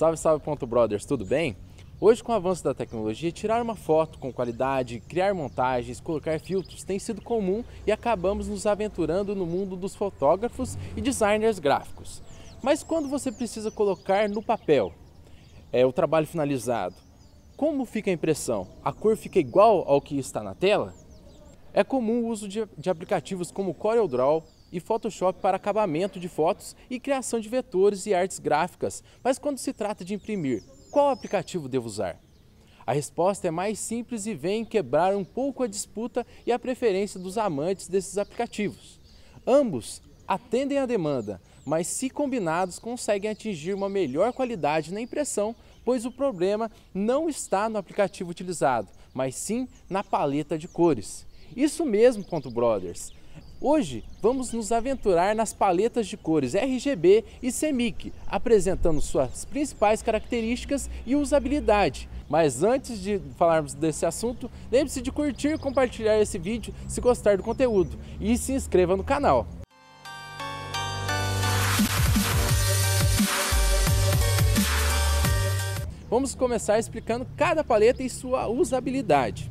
Salve, salve, Ponto Brothers, tudo bem? Hoje, com o avanço da tecnologia, tirar uma foto com qualidade, criar montagens, colocar filtros tem sido comum e acabamos nos aventurando no mundo dos fotógrafos e designers gráficos. Mas quando você precisa colocar no papel é, o trabalho finalizado, como fica a impressão? A cor fica igual ao que está na tela? É comum o uso de, de aplicativos como CorelDRAW, e Photoshop para acabamento de fotos e criação de vetores e artes gráficas. Mas quando se trata de imprimir, qual aplicativo devo usar? A resposta é mais simples e vem quebrar um pouco a disputa e a preferência dos amantes desses aplicativos. Ambos atendem à demanda, mas se combinados conseguem atingir uma melhor qualidade na impressão, pois o problema não está no aplicativo utilizado, mas sim na paleta de cores. Isso mesmo, Ponto Brothers. Hoje vamos nos aventurar nas paletas de cores RGB e CMYK, apresentando suas principais características e usabilidade. Mas antes de falarmos desse assunto, lembre-se de curtir e compartilhar esse vídeo se gostar do conteúdo e se inscreva no canal. Vamos começar explicando cada paleta e sua usabilidade.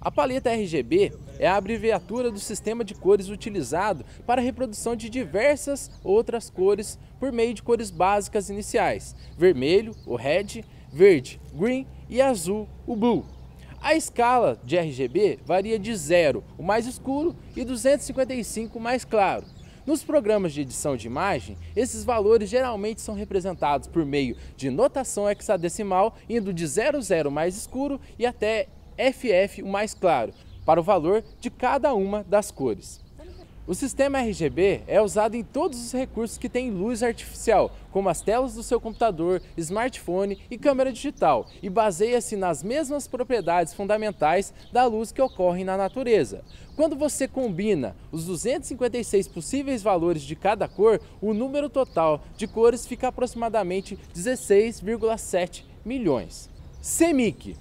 A paleta RGB é a abreviatura do sistema de cores utilizado para a reprodução de diversas outras cores por meio de cores básicas iniciais: vermelho, o red, verde, green e azul, o blue. A escala de RGB varia de 0, o mais escuro, e 255, o mais claro. Nos programas de edição de imagem, esses valores geralmente são representados por meio de notação hexadecimal, indo de 00 mais escuro e até FF o mais claro, para o valor de cada uma das cores. O sistema RGB é usado em todos os recursos que têm luz artificial, como as telas do seu computador, smartphone e câmera digital, e baseia-se nas mesmas propriedades fundamentais da luz que ocorre na natureza. Quando você combina os 256 possíveis valores de cada cor, o número total de cores fica aproximadamente 16,7 milhões. CEMIC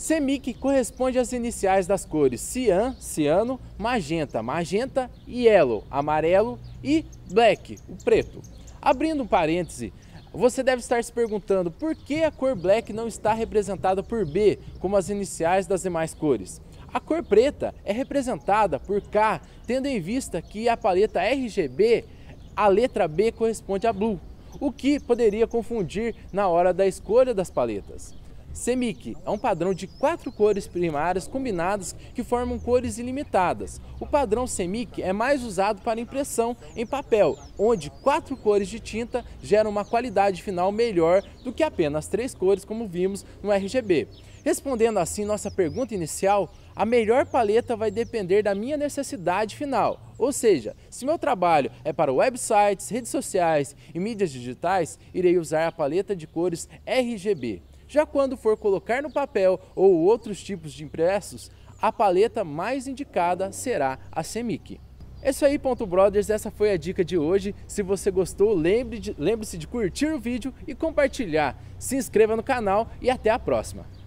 CEMIC corresponde às iniciais das cores cian, ciano, magenta, magenta, yellow, amarelo e black, o preto. Abrindo um parêntese, você deve estar se perguntando por que a cor black não está representada por B, como as iniciais das demais cores. A cor preta é representada por K, tendo em vista que a paleta RGB, a letra B corresponde a blue, o que poderia confundir na hora da escolha das paletas. CEMIC é um padrão de quatro cores primárias combinadas que formam cores ilimitadas. O padrão CEMIC é mais usado para impressão em papel, onde quatro cores de tinta geram uma qualidade final melhor do que apenas três cores, como vimos no RGB. Respondendo assim nossa pergunta inicial, a melhor paleta vai depender da minha necessidade final. Ou seja, se meu trabalho é para websites, redes sociais e mídias digitais, irei usar a paleta de cores RGB. Já quando for colocar no papel ou outros tipos de impressos, a paleta mais indicada será a Semic. É isso aí, Ponto Brothers. Essa foi a dica de hoje. Se você gostou, lembre-se de, lembre de curtir o vídeo e compartilhar. Se inscreva no canal e até a próxima.